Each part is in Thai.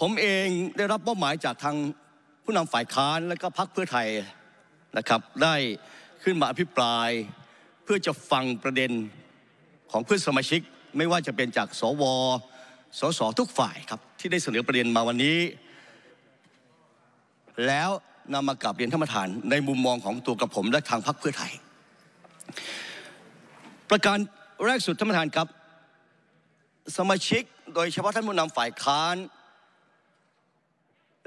ผมเองได้รับมอบหมายจากทางผู้นำฝ่ายค้าน และก็พักเพื่อไทยนะครับ ได้ขึ้นมาอภิปราย เพื่อจะฟังประเด็นของเพื่อนสมาชิก ไม่ว่าจะเป็นจาก สว สสทุกฝ่ายครับที่ได้เสนอประเด็นมาวันนี้ แล้วนำมากลับเรียนท่านประธานในมุมมองของตัวกับผมและทางพักเพื่อไทย ประการแรกสุดท่านประธานครับ สมาชิกโดยเฉพาะท่านผู้นำฝ่ายค้าน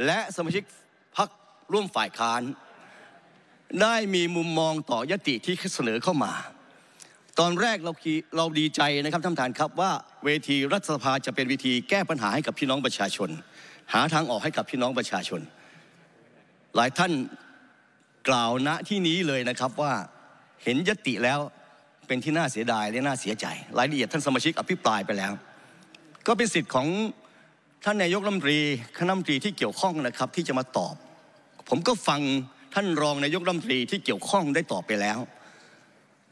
และสมาชิกพักร่วมฝ่ายค้าน ได้มีมุมมองต่อยติที่เสนอเข้ามา ตอนแรกเราเราดีใจนะครับท่านท่านครับว่าเวทีรัฐสภาจะเป็นวิธีแก้ปัญหาให้กับพี่น้องประชาชน หาทางออกให้กับพี่น้องประชาชน หลายท่านกล่าวณที่นี้เลยนะครับว่าเห็นยติแล้วเป็นที่น่าเสียดายและน่าเสียใจรายละเอียดท่านสมาชิกอภิปรายไปแล้ว ก็เป็นสิทธิ์ของท่านนายกรัฐมนตรีคณะมนตรีที่เกี่ยวข้องนะครับที่จะมาตอบ ผมก็ฟังท่านรองนายกรัฐมนตรีที่เกี่ยวข้องได้ตอบไปแล้ว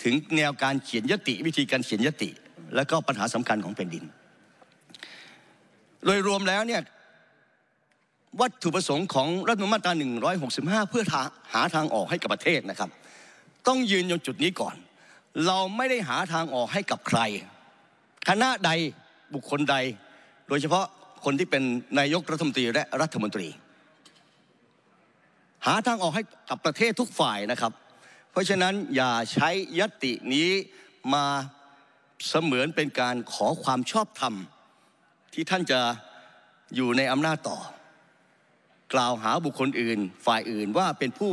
ถึงแนวการเขียนยติวิธีการเขียนยติและก็ปัญหาสำคัญของแผ่นดิน โดยรวมแล้วเนี่ยวัตถุประสงค์ของรัฐมนตรีมาตรา 165 เพื่อหาทางออกให้กับประเทศนะครับ ต้องยืนยันจุดนี้ก่อน เราไม่ได้หาทางออกให้กับใคร คณะใดบุคคลใดโดยเฉพาะคนที่เป็นนายกรัฐมนตรีและรัฐมนตรี หาทางออกให้กับประเทศทุกฝ่ายนะครับ เพราะฉะนั้นอย่าใช้ยตินี้มาเสมือนเป็นการขอความชอบธรรม ที่ท่านจะอยู่ในอำนาจต่อ กล่าวหาบุคคลอื่น ฝ่ายอื่นว่าเป็นผู้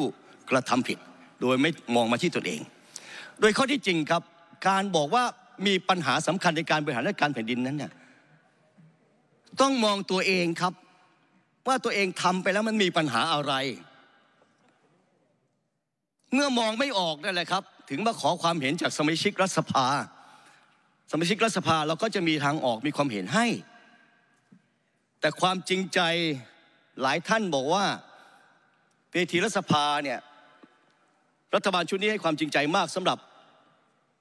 กระทำผิด โดยไม่มองมาที่ตนเอง โดยข้อที่จริงครับการบอกว่ามีปัญหาสำคัญในการบริหารราชการแผ่นดินนั้นเนี่ยต้องมองตัวเองครับว่าตัวเองทำไปแล้วมันมีปัญหาอะไร เมื่อมองไม่ออกนั่นแหละครับ ถึงมาขอความเห็นจากสมาชิกรัฐสภา สมาชิกรัฐสภาเราก็จะมีทางออกมีความเห็นให้ แต่ความจริงใจหลายท่านบอกว่าเวทีรัฐสภาเนี่ยรัฐบาลชุดนี้ให้ความจริงใจมากสำหรับ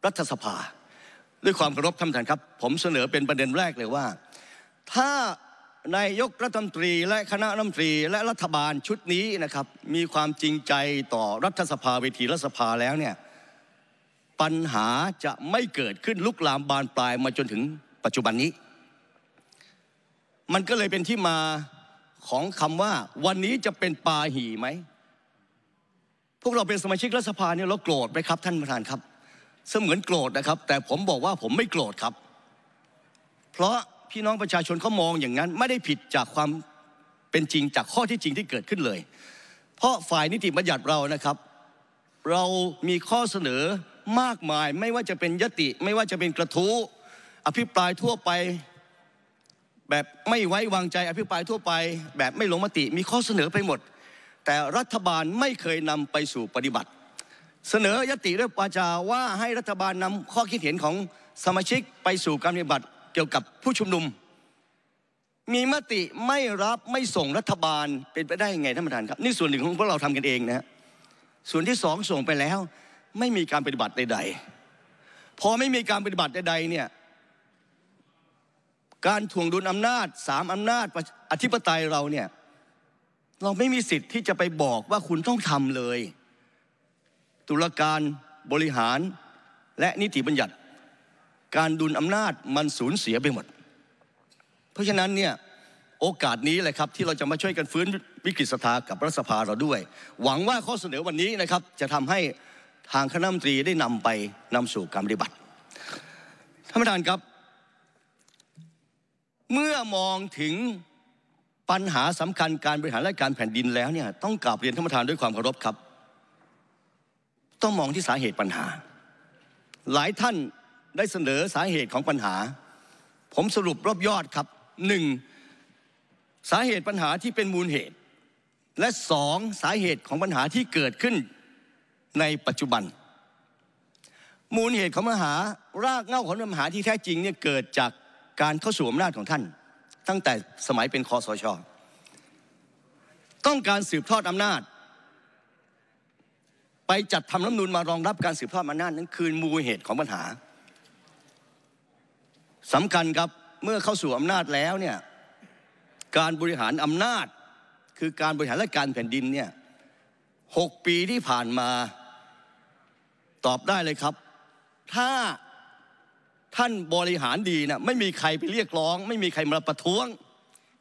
รัฐสภา ด้วยความเคารพท่านท่านครับ ผมเสนอเป็นประเด็นแรกเลยว่าถ้านายกรัฐมนตรีและคณะรัฐมนตรีและรัฐบาลชุดนี้นะครับ มีความจริงใจต่อรัฐสภาเวทีรัฐสภาแล้วเนี่ยปัญหาจะไม่เกิดขึ้นลุกลามบานปลายมาจนถึงปัจจุบันนี้ มันก็เลยเป็นที่มาของคำว่า วันนี้จะเป็นปาหีไหมพวกเราเป็นสมาชิกรัฐสภาเนี่ยเราโกรธไหมครับท่านประธานครับ เสมือนโกรธนะครับ แต่ผมบอกว่าผมไม่โกรธครับ เพราะพี่น้องประชาชนเขามองอย่างนั้น ไม่ได้ผิดจากความเป็นจริงจากข้อที่จริงที่เกิดขึ้นเลย เพราะฝ่ายนิติบัญญัติเรานะครับ เรามีข้อเสนอมากมาย ไม่ว่าจะเป็นยติ ไม่ว่าจะเป็นกระทู้อภิปรายทั่วไปแบบไม่ไว้วางใจ อภิปรายทั่วไป แบบไม่ลงมติ มีข้อเสนอไปหมด แต่รัฐบาลไม่เคยนำไปสู่ปฏิบัติ เสนอยติด้วยวาจาว่าให้รัฐบาลนำข้อคิดเห็นของสมาชิกไปสู่การปฏิบัติเกี่ยวกับผู้ชุมนุมมีมติไม่รับไม่ส่งรัฐบาลเป็นไปได้ยังไงท่านประธานครับ นี่ส่วนหนึ่งของพวกเราทำกันเองนะส่วนที่สองส่งไปแล้ว ไม่มีการปฏิบัติใด ๆ พอไม่มีการปฏิบัติใดๆเนี่ยการถ่วงดุลอำนาจสามอำนาจอธิปไตยเราเนี่ยเราไม่มีสิทธิ์ที่จะไปบอกว่าคุณต้องทำเลย ตุลาการบริหารและนิติบัญญัติการดุลอำนาจมันสูญเสียไปหมด เพราะฉะนั้นเนี่ย โอกาสนี้เลยครับที่เราจะมาช่วยกันฟื้นวิกฤตสภากับรัฐสภาเราด้วย หวังว่าข้อเสนอวันนี้นะครับ จะทำให้ทางคณะมนตรีได้นำไปนำสู่การปฏิบัติท่านประธานครับ เมื่อมองถึงปัญหาสำคัญการบริหารราชการแผ่นดินแล้วเนี่ย ต้องกราบเรียนท่านประธานด้วยความเคารพครับ ต้องมองที่สาเหตุปัญหาหลายท่านได้เสนอสาเหตุของปัญหา ผมสรุปรอบยอดครับหนึ่งสาเหตุปัญหาที่เป็นมูลเหตุ และสองสาเหตุของปัญหาที่เกิดขึ้นในปัจจุบัน มูลเหตุของปัญหา รากเง้าของปัญหาที่แท้จริงเนี่ยเกิดจากการเข้าสู่อำนาจของท่าน ตั้งแต่สมัยเป็นคอสชต้องการสืบทอดอำนาจ ไปจัดทำรัฐมนูลมารองรับการสืบทอดอำนาจนั้นคือมูลเหตุของปัญหาสำคัญครับ เมื่อเข้าสู่อำนาจแล้วเนี่ยการบริหารอำนาจ คือการบริหารและการแผ่นดินเนี่ยหกปีที่ผ่านมา ตอบได้เลยครับ ถ้าท่านบริหารดีนะไม่มีใครไปเรียกร้อง ไม่มีใครมาประท้วง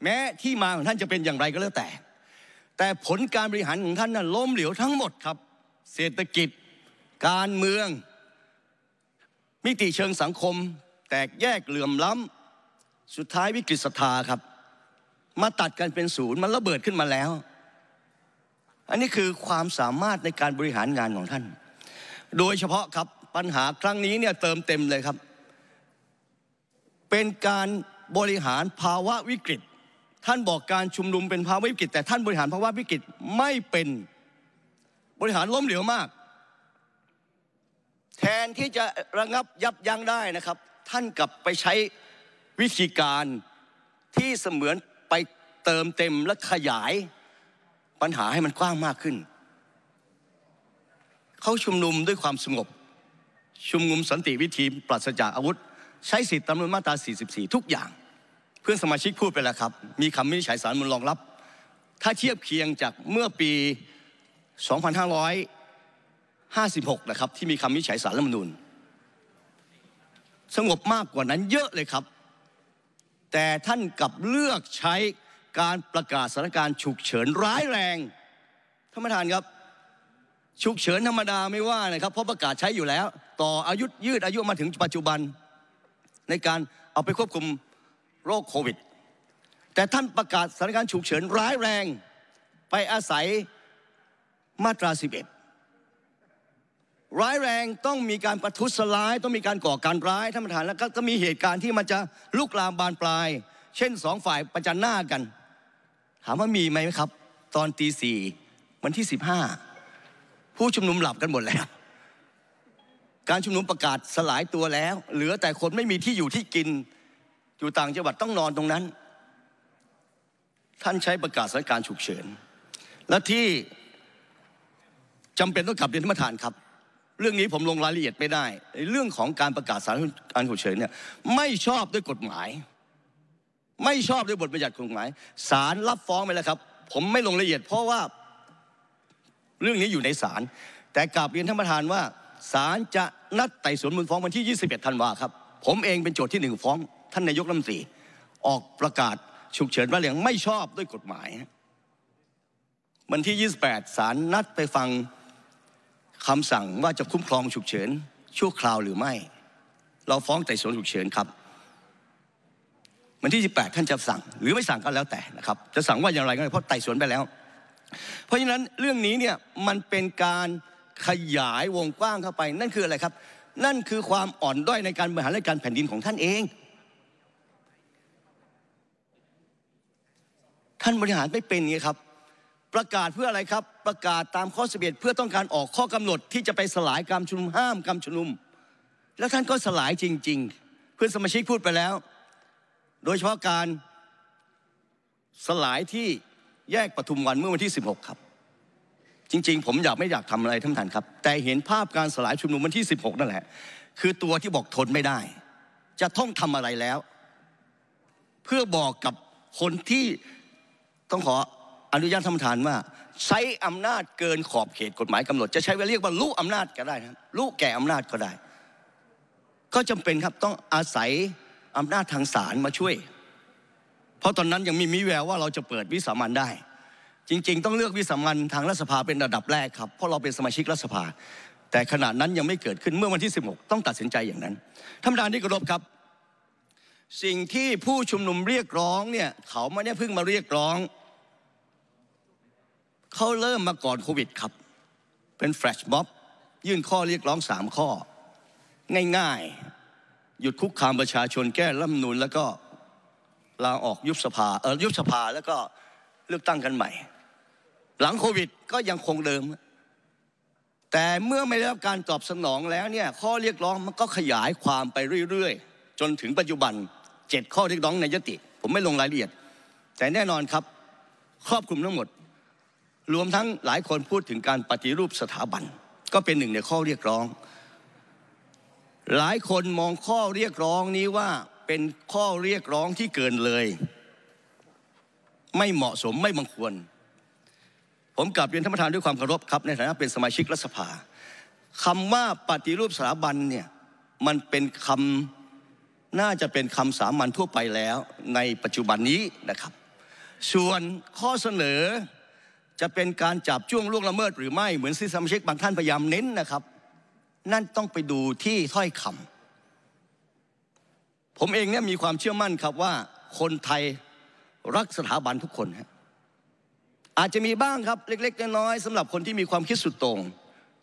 แม้ที่มาของท่านจะเป็นอย่างไรก็แล้วแต่ แต่ผลการบริหารของท่านนะ้ล้มเหลวทั้งหมดครับ เศรษฐกิจ การเมือง มิติเชิงสังคมแตกแยกเหลื่อมล้ำสุดท้ายวิกฤตศรัทธาครับ มาตัดกันเป็นศูนย์มันระเบิดขึ้นมาแล้ว อันนี้คือความสามารถในการบริหารงานของท่าน โดยเฉพาะครับ ปัญหาครั้งนี้เนี่ยเติมเต็มเลยครับ เป็นการบริหารภาวะวิกฤต ท่านบอกการชุมนุมเป็นภาวะวิกฤตแต่ท่านบริหารภาวะวิกฤตไม่เป็นบริหารล้มเหลวมาก แทนที่จะระงับยับยั้งได้นะครับท่านกลับไปใช้วิธีการที่เสมือนไปเติมเต็มและขยายปัญหาให้มันกว้างมากขึ้น เขาชุมนุมด้วยความสงบชุมนุมสันติวิธีปราศจากอาวุธ ใช้สิทธิตามมาตรา 44 ทุกอย่าง เพื่อนสมาชิกพูดไปแล้วครับ มีคำวินิจฉัยสารมูลรองรับ ถ้าเทียบเคียงจากเมื่อปี 2556 นะครับ ที่มีคำวินิจฉัยสารรัฐมนูลสงบมากกว่านั้นเยอะเลยครับ แต่ท่านกลับเลือกใช้การประกาศสถานการณ์ฉุกเฉินร้ายแรงท่านประธานครับ ฉุกเฉินธรรมดาไม่ว่านะครับ เพราะประกาศใช้อยู่แล้ว ต่ออายุยืดอายุมาถึงปัจจุบันในการเอาไปควบคุมโรคโควิด แต่ท่านประกาศสถานการณ์ฉุกเฉินร้ายแรงไปอาศัยมาตรา11ร้ายแรงต้องมีการประทุษร้าย ต้องมีการก่อการร้ายท่านประธานแล้วก็มีเหตุการณ์ที่มันจะลุกลามบานปลาย เช่นสองฝ่ายประจันหน้ากัน ถามว่ามีไหมครับ ตอนตีสี่วันที่สิบห้าผู้ชุมนุมหลับกันหมดแล้ว การชุมนุมประกาศสลายตัวแล้ว เหลือแต่คนไม่มีที่อยู่ที่กินอยู่ต่างจังหวัดต้องนอนตรงนั้น ท่านใช้ประกาศสถานการณ์ฉุกเฉิน และที่จำเป็นต้องกลับเรียนท่านประธานครับเรื่องนี้ผมลงรายละเอียดไม่ได้ เรื่องของการประกาศสถานการณ์ฉุกเฉินเนี่ยไม่ชอบด้วยกฎหมาย ไม่ชอบด้วยบทบัญญัติกฎหมายศาลรับฟ้องไปแล้วครับผมไม่ลงรายละเอียดเพราะว่าเรื่องนี้อยู่ในศาลแต่กลับเรียนท่านประธานว่าศาลจะนัดไต่สวนมูลฟ้องวันที่ 21ธันวาครับผมเองเป็นโจทย์ที่หนึ่งฟ้อง ท่านนายกรัฐมนตรี ออกประกาศฉุกเฉินว่าเหล่องไม่ชอบด้วยกฎหมายวันที่ 28ศาลนัดไปฟังคำสั่งว่าจะคุ้มครองฉุกเฉิน ชั่วคราวหรือไม่ เราฟ้องไต่สวนฉุกเฉินครับวันที่ 18 ท่านจะสั่งหรือไม่สั่งก็แล้วแต่นะครับ จะสั่งว่าอย่างไรก็ได้เพราะไต่สวนไปแล้ว เพราะฉะนั้นเรื่องนี้เนี่ยมันเป็นการขยายวงกว้างเข้าไปนั่นคืออะไรครับ นั่นคือความอ่อนด้อยในการบริหารและการแผ่นดินของท่านเอง ท่านบริหารไม่เป็นไงครับประกาศเพื่ออะไรครับประกาศตามข้อเสบย1เพื่อต้องการออกข้อกำหนดที่จะไปสลายการชุมนุมห้ามการชุมนุม แล้วท่านก็สลายจริง ๆ เพื่อนสมาชิกพูดไปแล้ว โดยเฉพาะการสลายที่แยกปทุมวันเมื่อวันที่ 16 ครับ จริงๆ ผมอยากไม่อยากทำอะไรท่านท่านครับ แต่เห็นภาพการสลายชุมนุมวันที่ 16นั่นแหละ คือตัวที่บอกทนไม่ได้ จะต้องทำอะไรแล้ว เพื่อบอกกับคนที่ต้องขออนุญาตท่านประธานว่าใช้อำนาจเกินขอบเขตกฎหมายกำหนดจะใช้เรียกว่าลู้อานาจก็ได้นะลู้แก่อำนาจก็ได้ ก็จำเป็นครับต้องอาศัยอำนาจทางศาลมาช่วย เพราะตอนนั้นยังมีมิแววว่าเราจะเปิดวิสามันได้ จริงๆต้องเลือกวิสามันทางรัฐสภาเป็นระดับแรกครับ เพราะเราเป็นสมาชิกรัฐสภา แต่ขณะนั้นยังไม่เกิดขึ้นเมื่อวันที่ 16 ต้องตัดสินใจอย่างนั้นท่านประธานที่กรบครับ สิ่งที่ผู้ชุมนุมเรียกร้องเนี่ยเขาไม่ได้เพิ่งมาเรียกร้องเขาเริ่มมาก่อนโควิดครับ เป็นแฟลชม็อบ ยื่นข้อเรียกร้องสามข้อ ง่าย ๆ หยุดคุกคามประชาชนแก้รัฐมนูลแล้วก็ ลาออกยุบสภา เออยุบสภาแล้วก็เลือกตั้งกันใหม่ หลังโควิดก็ยังคงเดิม แต่เมื่อไม่ได้รับการตอบสนองแล้วเนี่ย ข้อเรียกร้องมันก็ขยายความไปเรื่อย ๆ จนถึงปัจจุบันเจ็ดข้อเรียกร้องในยติผมไม่ลงรายละเอียด แต่แน่นอนครับครอบคลุมทั้งหมดรวมทั้งหลายคนพูดถึงการปฏิรูปสถาบัน ก็เป็นหนึ่งในข้อเรียกร้อง หลายคนมองข้อเรียกร้องนี้ว่าเป็นข้อเรียกร้องที่เกินเลย ไม่เหมาะสมไม่บังควร ผมกลับเรียนท่านประธานด้วยความเคารพครับ ในฐานะเป็นสมาชิกรัฐสภาคำว่าปฏิรูปสถาบันเนี่ยมันเป็นคำน่าจะเป็นคำสามัญทั่วไปแล้วในปัจจุบันนี้นะครับ ส่วนข้อเสนอจะเป็นการจับจ้วงล่วงละเมิดหรือไม่เหมือนที่สมาชิกบางท่านพยายามเน้นนะครับ นั่นต้องไปดูที่ถ้อยคำ ผมเองเนี่ยมีความเชื่อมั่นครับว่า คนไทยรักสถาบันทุกคนฮะอาจจะมีบ้างครับเล็กๆน้อยๆสำหรับคนที่มีความคิดสุดโต่ง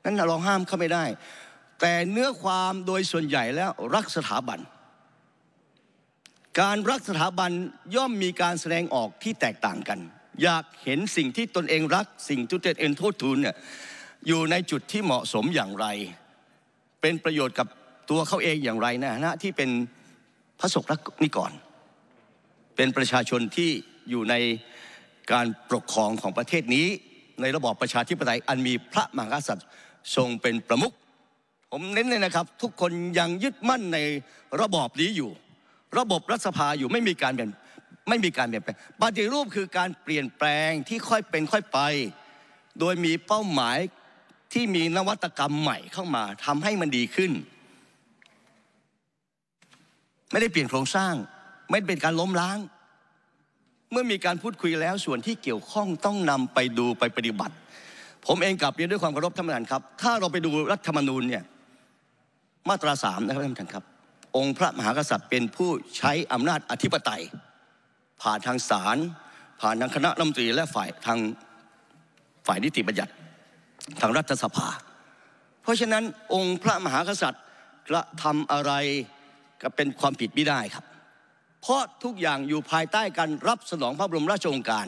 นั้นเราห้ามเข้าไม่ได้ แต่เนื้อความโดยส่วนใหญ่แล้วรักสถาบัน การรักสถาบันย่อมมีการแสดงออกที่แตกต่างกันอยากเห็นสิ่งที่ตนเองรัก สิ่งที่ตนเองโทษทุนเนี่ยอยู่ในจุดที่เหมาะสมอย่างไร เป็นประโยชน์กับตัวเขาเองอย่างไรนะนะที่เป็นพระสงฆ์รักนี่ก่อนเป็นประชาชนที่อยู่ในการปกครองของประเทศนี้ในระบอบประชาธิปไตยอันมีพระมหากษัตริย์ทรงเป็นประมุขผมเน้นเลยนะครับ ทุกคนยังยึดมั่นในระบอบนี้อยู่ ระบบรัฐสภาอยู่ไม่มีการเปลี่ยนไม่มีการเปลี่ยนแปลงปฏิรูปคือการเปลี่ยนแปลงที่ค่อยเป็นค่อยไป โดยมีเป้าหมายที่มีนวัตกรรมใหม่เข้ามาทำให้มันดีขึ้น ไม่ได้เปลี่ยนโครงสร้าง ไม่เป็นการล้มล้าง เมื่อมีการพูดคุยแล้วส่วนที่เกี่ยวข้องต้องนำไปดูไปปฏิบัติ ผมเองกลับเรียนด้วยความเคารพท่านประธานครับถ้าเราไปดูรัฐธรรมนูญเนี่ยมาตราสามนะครับท่านประธานครับ องค์พระมหากษัตริย์เป็นผู้ใช้อำนาจอธิปไตยผ่านทางศาลผ่านทางคณะรัฐมนตรีและฝ่ายทางฝ่ายนิติบัญญัติ ทางรัฐสภา เพราะฉะนั้นองค์พระมหากษัตริย์กระทำอะไรก็เป็นความผิดไม่ได้ครับ เพราะทุกอย่างอยู่ภายใต้การรับสนองพระบรมราชโองการ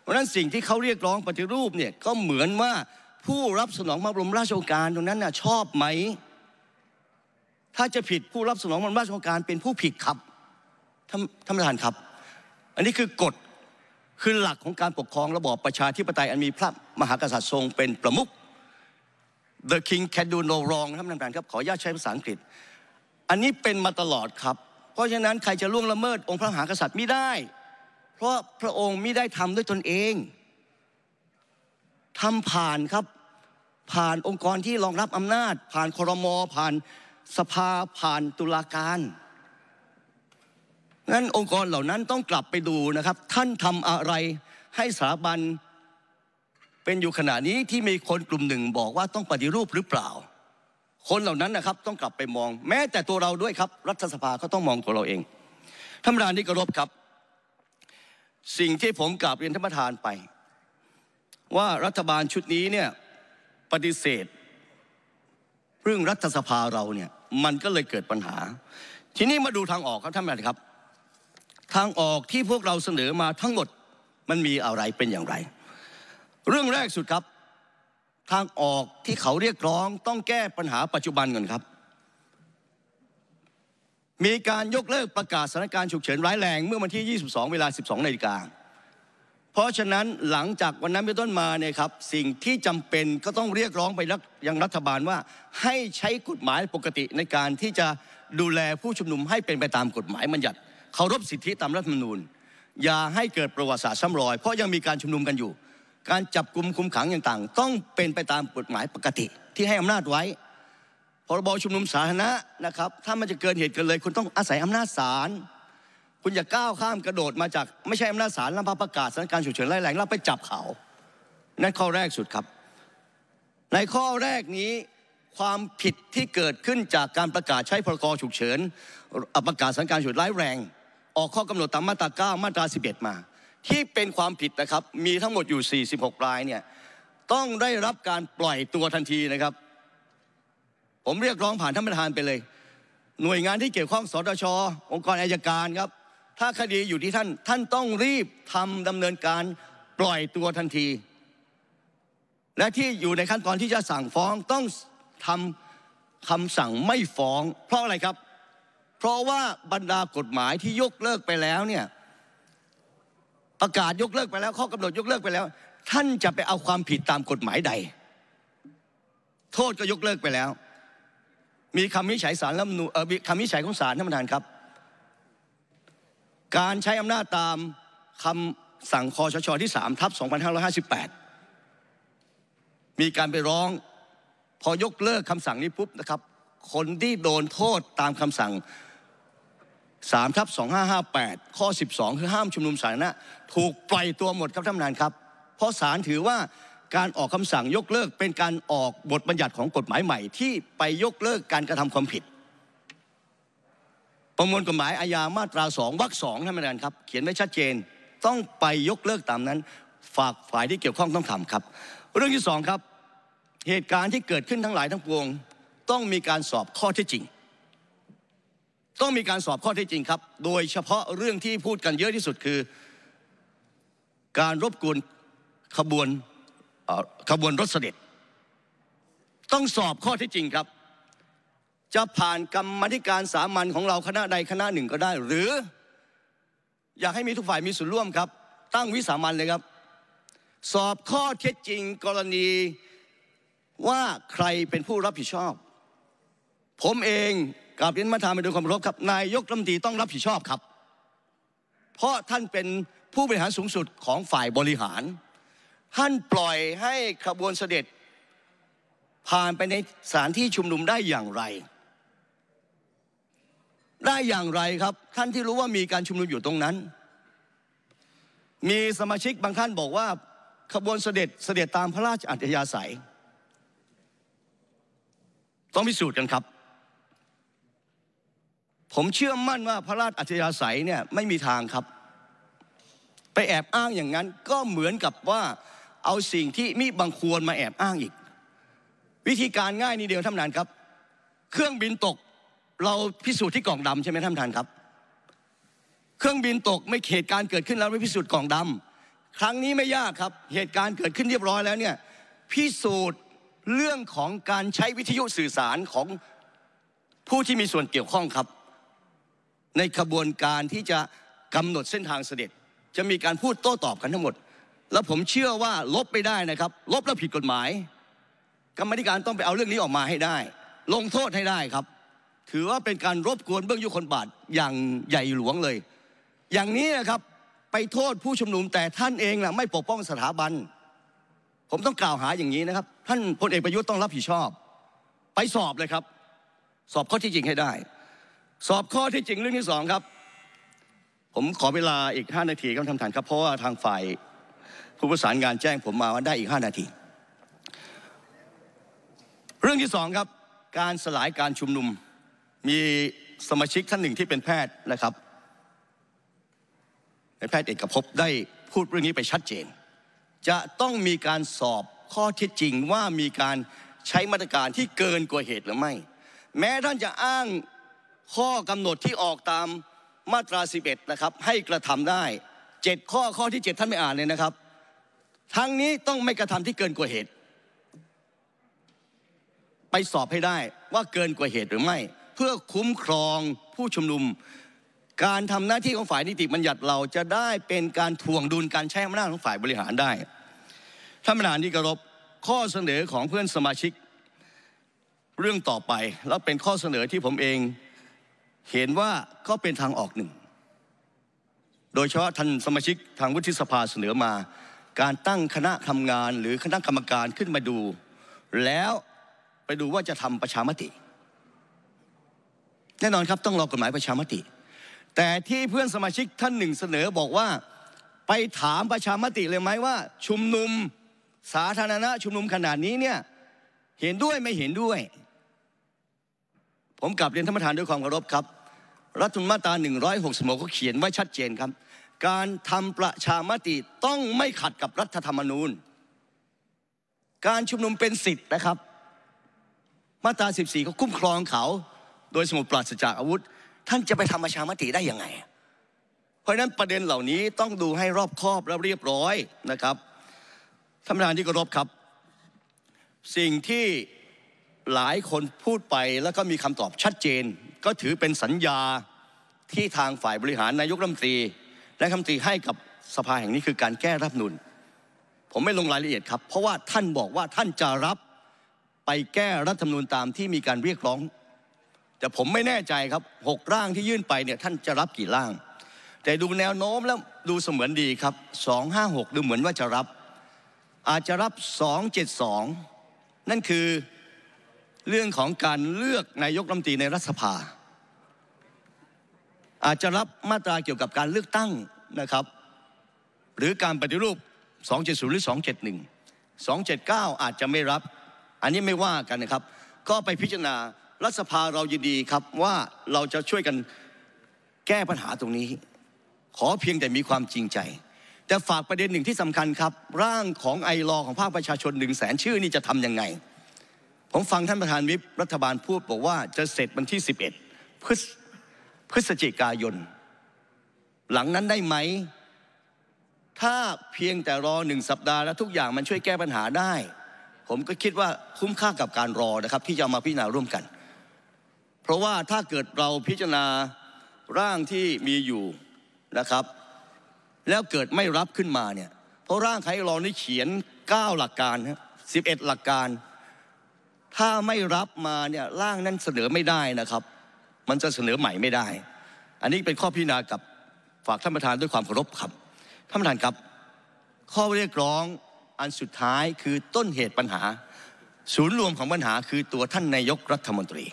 เพราะฉะนั้นสิ่งที่เขาเรียกร้องปฏิรูปเนี่ยก็เหมือนว่าผู้รับสนองพระบรมราชโองการ ตรงนั้นน่ะชอบไหมถ้าจะผิดผู้รับสนองพระบรมราชโองการ เป็นผู้ผิดครับท่านประธานครับอันนี้คือกฎคือหลักของการปกครองระบอบประชาธิปไตย อันมีพระมหากษัตริย์ทรงเป็นประมุข The King can do no wrong ท่านประธานครับ ขออนุญาตใช้ภาษาอังกฤษ อันนี้เป็นมาตลอดครับ เพราะฉะนั้นใครจะล่วงละเมิดองค์พระมหากษัตริย์ไม่ได้ เพราะพระองค์ไม่ได้ทำด้วยตนเอง ทำผ่านครับผ่านองค์กรที่รองรับอำนาจ ผ่านคอรมอผ่านสภาผ่านตุลาการงั้นองค์กรเหล่านั้นต้องกลับไปดูนะครับ ท่านทำอะไรให้สถาบันเป็นอยู่ขณะนี้ที่มีคนกลุ่มหนึ่งบอกว่าต้องปฏิรูปหรือเปล่า คนเหล่านั้นนะครับต้องกลับไปมอง แม้แต่ตัวเราด้วยครับรัฐสภาก็ต้องมองตัวเราเองท่านประธานที่เคารพครับ สิ่งที่ผมกลับเรียนท่านประธานไป ว่ารัฐบาลชุดนี้เนี่ยปฏิเสธเรื่องรัฐสภาเราเนี่ยมันก็เลยเกิดปัญหา ทีนี้มาดูทางออกครับท่านประธานครับทางออกที่พวกเราเสนอมาทั้งหมดมันมีอะไรเป็นอย่างไร เรื่องแรกสุดครับ ทางออกที่เขาเรียกร้องต้องแก้ปัญหาปัจจุบันก่อนครับ มีการยกเลิกประกาศสถานการณ์ฉุกเฉินร้ายแรงเมื่อวันที่22 เวลา 12นาฬิกาเพราะฉะนั้นหลังจากวันนั้นเป็นต้นมาเนี่ยครับสิ่งที่จำเป็นก็ต้องเรียกร้องไปยังรัฐบาลว่าให้ใช้กฎหมายปกติในการที่จะดูแลผู้ชุมนุมให้เป็นไปตามกฎหมายบัญญัติเคารพสิทธิตามรัฐธรรมนูญ อย่าให้เกิดประวัติศาสตร์ซ้ำรอย เพราะยังมีการชุมนุมกันอยู่ การจับกลุ่มคุมขังอย่างต่าง ต้องเป็นไปตามกฎหมายปกติ ที่ให้อำนาจไว้ พรบชุมนุมสาธารณะนะครับ ถ้ามันจะเกินเหตุเกินเลย คุณต้องอาศัยอำนาจศาลคุณอย่าก้าวข้ามกระโดดมาจากไม่ใช่อำนาจศาลแล้วประกาศสถานการณ์ฉุกเฉินไล่แรงแล้วไปจับเขานั่นข้อแรกสุดครับ ในข้อแรกนี้ความผิดที่เกิดขึ้นจากการประกาศใช้พรกฉุกเฉินประกาศสถานการณ์ฉุกเฉินร้ายแรงอกข้อกำหนดตามมาตรา 9 มาตรา 11 มา ที่เป็นความผิดนะครับมีทั้งหมดอยู่ 46 รายเนี่ยต้องได้รับการปล่อยตัวทันทีนะครับ ผมเรียกร้องผ่านท่านประธานไปเลย หน่วยงานที่เกี่ยวข้องสตชองค์กรอายการครับ ถ้าคดีอยู่ที่ท่าน ท่านต้องรีบทำดำเนินการปล่อยตัวทันที และที่อยู่ในขั้นตอนที่จะสั่งฟ้องต้องทำคำสั่งไม่ฟ้องเพราะอะไรครับเพราะว่าบรรดากฎหมายที่ยกเลิกไปแล้วเนี่ยประกาศยกเลิกไปแล้ว ข้อกำหนดยกเลิกไปแล้ว ท่านจะไปเอาความผิดตามกฎหมายใด โทษก็ยกเลิกไปแล้ว มีคำวิจฉัยสารรัฐมนูเออคำวิจฉัยของศาลท่านประธานครับ การใช้อำนาจตามคำสั่งคอชชที่3ทับ2558 มีการไปร้องพอยกเลิกคำสั่งนี้ปุ๊บนะครับคนที่โดนโทษตามคำสั่ง3ทับ2558 ข้อ 12 คือห้ามชุมนุมสาธารณะ ถูกปล่อยตัวหมดครับ ท่านประธานครับ เพราะศาลถือว่าการออกคำสั่งยกเลิกเป็นการออกบทบัญญัติของกฎหมายใหม่ ที่ไปยกเลิกการกระทำความผิด ประมวลกฎหมายอาญามาตราสองวรรคสองท่านประธานครับเขียนไว้ชัดเจน ต้องไปยกเลิกตามนั้น ฝากฝ่ายที่เกี่ยวข้องต้องทำครับ เรื่องที่สองครับเหตุการณ์ที่เกิดขึ้นทั้งหลายทั้งปวง ต้องมีการสอบข้อเท็จจริงต้องมีการสอบข้อเท็จจริงครับ โดยเฉพาะเรื่องที่พูดกันเยอะที่สุดคือ การรบกวนขบวนขบวนรถเสด็จ ต้องสอบข้อเท็จจริงครับ จะผ่านกรรมธิการสามัญของเราคณะใดคณะหนึ่งก็ได้ หรือ อยากให้มีทุกฝ่ายมีส่วนร่วมครับ ตั้งวิสามัญเลยครับ สอบข้อเท็จจริงกรณีว่าใครเป็นผู้รับผิดชอบ ผมเองกราบเรียนมาทามไปโดยความรบครับนายกรัฐมนตรีต้องรับผิดชอบครับ เพราะท่านเป็นผู้บริหารสูงสุดของฝ่ายบริหาร ท่านปล่อยให้ขบวนเสด็จผ่านไปในสถานที่ชุมนุมได้อย่างไร ได้อย่างไรครับ ท่านที่รู้ว่ามีการชุมนุมอยู่ตรงนั้น มีสมาชิกบางท่านบอกว่าขบวนเสด็จเสด็จตามพระราชอัธยาศัย ต้องพิสูจน์กันครับผมเชื่อมั่นว่าพระราชอัธยาศัยเนี่ยไม่มีทางครับ ไปแอบอ้างอย่างนั้นก็เหมือนกับว่าเอาสิ่งที่มิบังควรมาแอบอ้างอีก วิธีการง่ายนิดเดียวท่านนานครับ เครื่องบินตกเราพิสูจน์ที่กล่องดำใช่ไหมท่านประธานครับ เครื่องบินตกไม่เหตุการณ์เกิดขึ้นแล้วไม่พิสูจน์กล่องดำ ครั้งนี้ไม่ยากครับ เหตุการณ์เกิดขึ้นเรียบร้อยแล้วเนี่ยพิสูจน์เรื่องของการใช้วิทยุสื่อสารของผู้ที่มีส่วนเกี่ยวข้องครับในขบวนการที่จะกำหนดเส้นทางเสด็จ จะมีการพูดโต้ตอบกันทั้งหมด แล้วผมเชื่อว่าลบไม่ได้นะครับ ลบแล้วผิดกฎหมาย กรรมธิการต้องไปเอาเรื่องนี้ออกมาให้ได้ ลงโทษให้ได้ครับ ถือว่าเป็นการรบกวนเบื้องยุคนบาทอย่างใหญ่หลวงเลย อย่างนี้นะครับไปโทษผู้ชุมนุมแต่ท่านเองล่ะไม่ปกป้องสถาบัน ผมต้องกล่าวหาอย่างนี้นะครับ ท่านพลเอกประยุทธ์ต้องรับผิดชอบ ไปสอบเลยครับ สอบข้อที่จริงให้ได้สอบข้อที่จริงเรื่องที่สองครับ ผมขอเวลาอีกห้านาทีครับท่านานครับเพราะว่าทางฝ่ายผู้ประสานงานแจ้งผมมาว่าได้อีกห้านาที เรื่องที่สองครับ การสลายการชุมนุมมีสมาชิกท่านหนึ่งที่เป็นแพทย์นะครับในแพทย์เอกภพได้พูดเรื่องนี้ไปชัดเจน จะต้องมีการสอบข้อเท็จจริงว่ามีการใช้มาตรการที่เกินกว่าเหตุหรือไม่ แม้ท่านจะอ้างข้อกำหนดที่ออกตามมาตรา 11 นะครับให้กระทำได้7ข้อข้อที่7ท่านไม่อ่านเลยนะครับ ทั้งนี้ต้องไม่กระทำที่เกินกว่าเหตุ ไปสอบให้ได้ว่าเกินกว่าเหตุหรือไม่ เพื่อคุ้มครองผู้ชุมนุม การทำหน้าที่ของฝ่ายนิติบัญญัติ เราจะได้เป็นการทวงดุลการใช้อำนาจของฝ่ายบริหารได้ท่านประธานที่เคารพข้อเสนอของเพื่อนสมาชิกเรื่องต่อไป แล้วเป็นข้อเสนอที่ผมเองเห็นว่าก็เป็นทางออกหนึ่ง โดยเฉพาะท่านสมาชิกทางวุฒิสภาเสนอมา การตั้งคณะทำงาน หรือคณะกรรมการขึ้นมาดู แล้วไปดูว่าจะทำประชามติ แน่นอนครับต้องรอกฎหมายประชามติ แต่ที่เพื่อนสมาชิกท่านหนึ่งเสนอบอกว่าไปถามประชามติเลยไหมว่าชุมนุมสาธารณะชุมนุมขนาดนี้เนี่ยเห็นด้วยไม่เห็นด้วยผมกลับเรียนท่านประธานด้วยความเคารพครับ รัฐธรรมนูญมาตรา166เขาเขียนไว้ชัดเจนครับ การทำประชามติต้องไม่ขัดกับรัฐธรรมนูญ การชุมนุมเป็นสิทธิ์นะครับ มาตรา14เขาคุ้มครองเขา โดยสมุดปราศจากอาวุธ ท่านจะไปทำประชามติได้ยังไง เพราะฉะนั้นประเด็นเหล่านี้ต้องดูให้รอบคอบและเรียบร้อยนะครับท่านประธานที่เคารพครับสิ่งที่หลายคนพูดไปแล้วก็มีคำตอบชัดเจน ก็ถือเป็นสัญญาที่ทางฝ่ายบริหารนายกรัฐมนตรีและคำตรีให้กับสภาแห่งนี้คือการแก้รัฐนุนผมไม่ลงรายละเอียดครับ เพราะว่าท่านบอกว่าท่านจะรับไปแก้รัฐธรรมนูญตามที่มีการเรียกร้อง แต่ผมไม่แน่ใจครับหกร่างที่ยื่นไปเนี่ยท่านจะรับกี่ร่าง แต่ดูแนวโน้มแล้วดูเสมือนดีครับสองห้าหกดูเหมือนว่าจะรับ อาจจะรับสองเจ็ดสองนั่นคือเรื่องของการเลือกนายกรัมตีในรัฐสภา อาจจะรับมาตราเกี่ยวกับการเลือกตั้งนะครับ หรือการปฏิรูป 270 หรือ 271 279 อาจจะไม่รับ อันนี้ไม่ว่ากันนะครับ ก็ไปพิจารณารัฐสภาเรายินดีครับ ว่าเราจะช่วยกันแก้ปัญหาตรงนี้ ขอเพียงแต่มีความจริงใจ แต่ฝากประเด็นหนึ่งที่สำคัญครับ ร่างของไอรอของภาคประชาชนหนึ่งแสนชื่อนี่จะทำยังไงผมฟังท่านประธานวิปรัฐบาลพูดบอกว่าจะเสร็จวันที่ 11 พฤศจิกายน หลังนั้นได้ไหม ถ้าเพียงแต่รอหนึ่งสัปดาห์แล้วทุกอย่างมันช่วยแก้ปัญหาได้ ผมก็คิดว่าคุ้มค่ากับการรอนะครับที่จะมาพิจารณาร่วมกัน เพราะว่าถ้าเกิดเราพิจารณาร่างที่มีอยู่นะครับ แล้วเกิดไม่รับขึ้นมาเนี่ยเพราะร่างไครรอนี่เขียน 9 หลักการ11 หลักการถ้าไม่รับมาเนี่ยร่างนั้นเสนอไม่ได้นะครับ มันจะเสนอใหม่ไม่ได้ อันนี้เป็นข้อพิจารณากับฝากท่านประธานด้วยความเคารพครับท่านประธานครับข้อเรียกร้องอันสุดท้ายคือต้นเหตุปัญหา ศูนย์รวมของปัญหาคือตัวท่านนายกรัฐมนตรี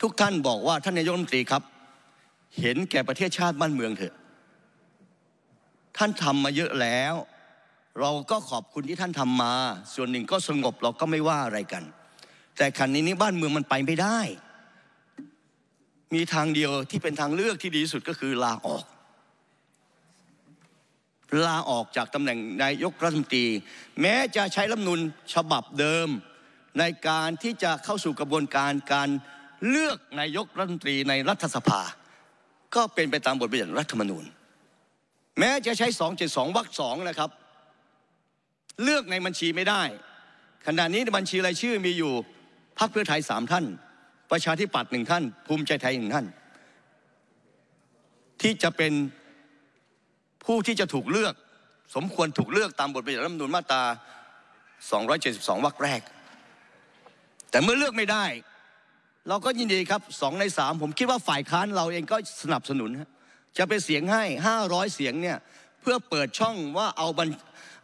ทุกท่านบอกว่าท่านนายกรัฐมนตรีครับ เห็นแก่ประเทศชาติบ้านเมืองเถอะท่านทำมาเยอะแล้วเราก็ขอบคุณที่ท่านทำมา ส่วนหนึ่งก็สงบเราก็ไม่ว่าอะไรกัน แต่ขันนี้นี้บ้านเมืองมันไปไม่ได้ มีทางเดียวที่เป็นทางเลือกที่ดีที่สุดก็คือลาออก ลาออกจากตำแหน่งนายกรัฐมนตรี แม้จะใช้รัฐนุนฉบับเดิม ในการที่จะเข้าสู่กระบวนการการเลือกนายกรัฐมนตรีในรัฐสภา ก็เป็นไปตามบทบัญญัติรัฐธรรมนูญแม้จะใช้ 272วรรคสองนะครับเลือกในบัญชีไม่ได้ ขณะนี้บัญชีรายชื่อมีอยู่ พรรคเพื่อไทยสามท่าน ประชาธิปัตย์หนึ่งท่านภูมิใจไทยหนึ่งท่านที่จะเป็นผู้ที่จะถูกเลือก สมควรถูกเลือกตามบทบัญญัติรัฐธรรมนูญมาตรา 272วรรคแรก แต่เมื่อเลือกไม่ได้ เราก็ยินดีครับสองในสามผมคิดว่าฝ่ายค้านเราเองก็สนับสนุนจะเป็นเสียงให้ 500 เสียงเนี่ยเพื่อเปิดช่องว่าเอาบัญ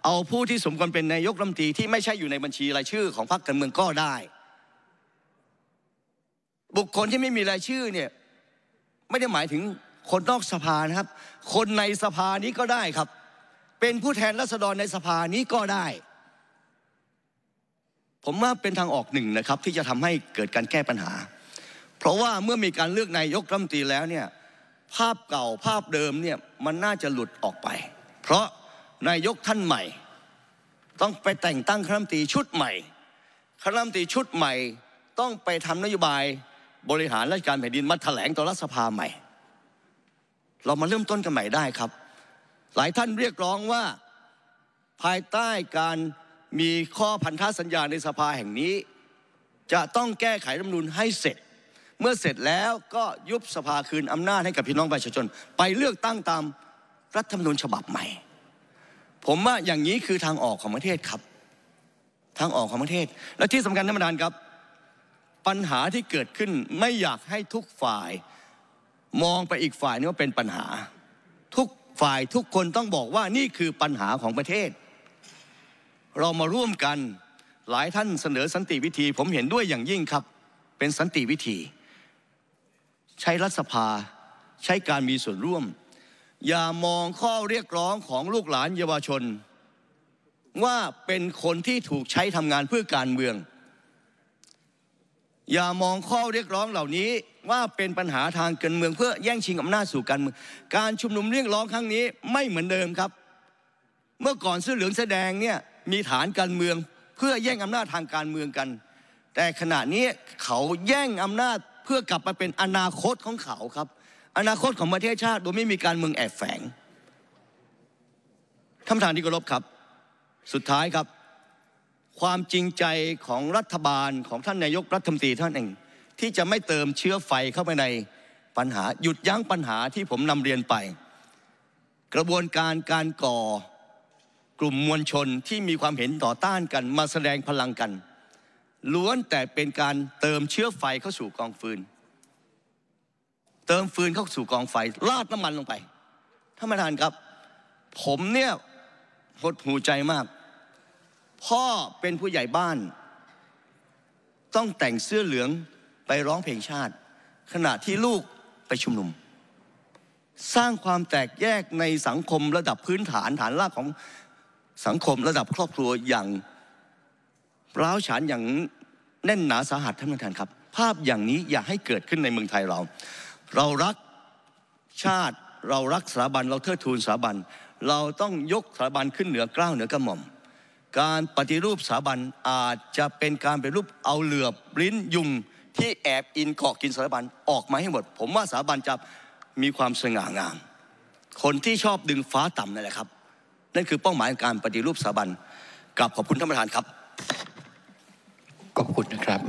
เอาผู้ที่สมควรเป็นนายกรัฐมนตรีที่ไม่ใช่อยู่ในบัญชีรายชื่อ ของพรรคการเมืองก็ได้ บุคคลที่ไม่มีรายชื่อเนี่ย ไม่ได้หมายถึงคนนอกสภานะครับ คนในสภานี้ก็ได้ครับ เป็นผู้แทนรัษฎรในสภานี้ก็ได้ ผมว่าเป็นทางออกหนึ่งนะครับที่จะทำให้เกิดการแก้ปัญหา เพราะว่าเมื่อมีการเลือกนายกรัฐมนตรีแล้วเนี่ยภาพเก่าภาพเดิมเนี่ยมันน่าจะหลุดออกไป เพราะนายกท่านใหม่ต้องไปแต่งตั้งคณะรัฐมนตรีชุดใหม่คณะรัฐมนตรีชุดใหม่ ต้องไปทำนโยบายบริหารราชการแผ่นดินมาแถลงต่อรัฐสภาใหม่ เรามาเริ่มต้นกันใหม่ได้ครับ หลายท่านเรียกร้องว่าภายใต้การมีข้อพันธสัญญาในสภาแห่งนี้ จะต้องแก้ไขรัฐมนูนให้เสร็จ เมื่อเสร็จแล้วก็ยุบสภาคืนอำนาจให้กับพี่น้องประชาชนไปเลือกตั้งตามรัฐธรรมนูญฉบับใหม่ผมว่าอย่างนี้คือทางออกของประเทศครับทางออกของประเทศ และที่สำคัญท่านประธานครับ ปัญหาที่เกิดขึ้นไม่อยากให้ทุกฝ่ายมองไปอีกฝ่ายนี้ว่าเป็นปัญหา ทุกฝ่ายทุกคนต้องบอกว่านี่คือปัญหาของประเทศ เรามาร่วมกันหลายท่านเสนอสันติวิธี ผมเห็นด้วยอย่างยิ่งครับ เป็นสันติวิธี ใช้รัฐสภาใช้การมีส่วนร่วมอย่ามองข้อเรียกร้องของลูกหลานเยาวชน ว่าเป็นคนที่ถูกใช้ทำงานเพื่อการเมือง อย่ามองข้อเรียกร้องเหล่านี้ว่าเป็นปัญหาทางการเมืองเพื่อแย่งชิงอำนาจสู่การเมืองการชุมนุมเรียกร้องครั้งนี้ไม่เหมือนเดิมครับ เมื่อก่อนเสื้อเหลืองแสดงเนี่ยมีฐานการเมืองเพื่อแย่งอำนาจทางการเมืองกัน แต่ขณะนี้เขาแย่งอำนาจเพื่อกลับมาเป็นอนาคตของเขาครับอนาคตของประเทศชาติ โดยไม่มีการเมืองแอบแฝง คำถามที่เคารพครับ สุดท้ายครับ ความจริงใจของรัฐบาลของท่านนายกรัฐมนตรีท่านเอง ที่จะไม่เติมเชื้อไฟเข้าไปในปัญหาหยุดยั้งปัญหาที่ผมนำเรียนไป กระบวนการการก่อกลุ่มมวลชนที่มีความเห็นต่อต้านกันมาแสดงพลังกันล้วนแต่เป็นการเติมเชื้อไฟเข้าสู่กองฟืนเติมฟืนเข้าสู่กองไฟ ราดน้ำมันลงไป ท่านประธานครับ ผมเนี่ยหดหูใจมาก พ่อเป็นผู้ใหญ่บ้าน ต้องแต่งเสื้อเหลืองไปร้องเพลงชาติ ขณะที่ลูกไปชุมนุม สร้างความแตกแยกในสังคมระดับพื้นฐานฐานรากของสังคมระดับครอบครัวอย่างร้าวฉานอย่างแน่นหนาสาหัสท่านประธานครับ ภาพอย่างนี้อย่าให้เกิดขึ้นในเมืองไทยเราเรารักชาติเรารักสถาบันเราเทิดทูนสถาบันเราต้องยกสถาบันขึ้นเหนือกล้าวเหนือกระหม่อมการปฏิรูปสถาบันอาจจะเป็นการปรูปเอาเหลือบลิ้นยุงที่แอบอินเกาะกินสถาบันออกมาให้หมด ผมว่าสถาบันจะมีความสง่างาม คนที่ชอบดึงฟ้าต่ำนั่นแหละครับ นั่นคือเป้าหมายการปฏิรูปสถาบันกับขอบคุณท่านประธานครับขอบคุณนะครับ